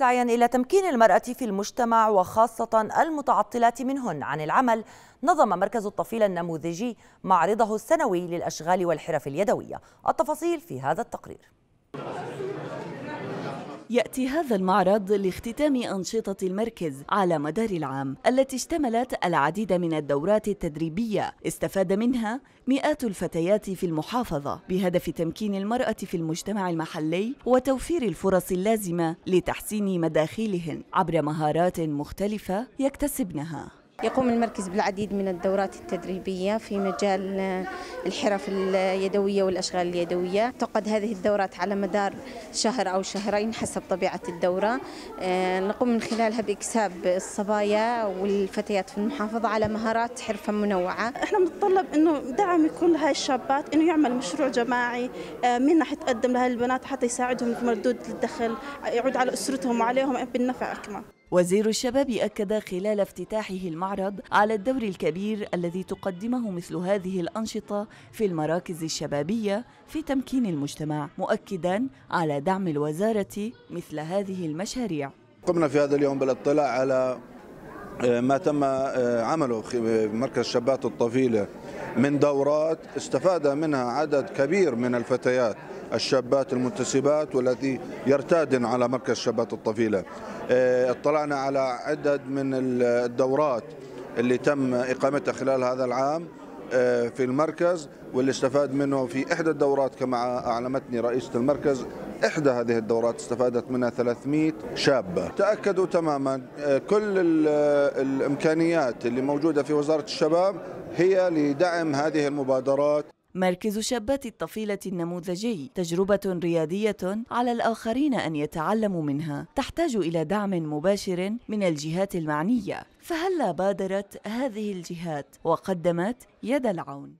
سعيا إلى تمكين المرأة في المجتمع وخاصة المتعطلات منهن عن العمل نظم مركز الطفيلة النموذجي معرضه السنوي للأشغال والحرف اليدوية التفاصيل في هذا التقرير يأتي هذا المعرض لاختتام أنشطة المركز على مدار العام التي اشتملت العديد من الدورات التدريبية استفاد منها مئات الفتيات في المحافظة بهدف تمكين المرأة في المجتمع المحلي وتوفير الفرص اللازمة لتحسين مداخلهن عبر مهارات مختلفة يكتسبنها يقوم المركز بالعديد من الدورات التدريبية في مجال الحرف اليدوية والأشغال اليدوية تعقد هذه الدورات على مدار شهر أو شهرين حسب طبيعة الدورة آه، نقوم من خلالها بإكساب الصبايا والفتيات في المحافظة على مهارات حرفة منوعة احنا بنتطلب انه دعم كل هاي الشابات انه يعمل مشروع جماعي آه، منا تقدم لهاي البنات حتى يساعدهم في مردود الدخل يعود على اسرتهم وعليهم بالنفع اكمل وزير الشباب أكد خلال افتتاحه المعرض على الدور الكبير الذي تقدمه مثل هذه الأنشطة في المراكز الشبابية في تمكين المجتمع مؤكدا على دعم الوزارة مثل هذه المشاريع قمنا في هذا اليوم بالاطلاع على آه، ما تم آه، عمله في مركز شابات الطفيلة من دورات استفاد منها عدد كبير من الفتيات الشابات المنتسبات والتي يرتادن على مركز شابات الطفيلة آه، اطلعنا على عدد من الدورات اللي تم إقامتها خلال هذا العام آه، في المركز واللي استفاد منه في إحدى الدورات كما أعلمتني رئيسة المركز إحدى هذه الدورات استفادت منها 300 شابة تأكدوا تماما آه، كل آه، الإمكانيات اللي موجودة في وزارة الشباب هي لدعم هذه المبادرات مركز شابات الطفيلة النموذجي تجربة ريادية على الآخرين أن يتعلموا منها تحتاج إلى دعم مباشر من الجهات المعنية فهلا بادرت هذه الجهات وقدمت يد العون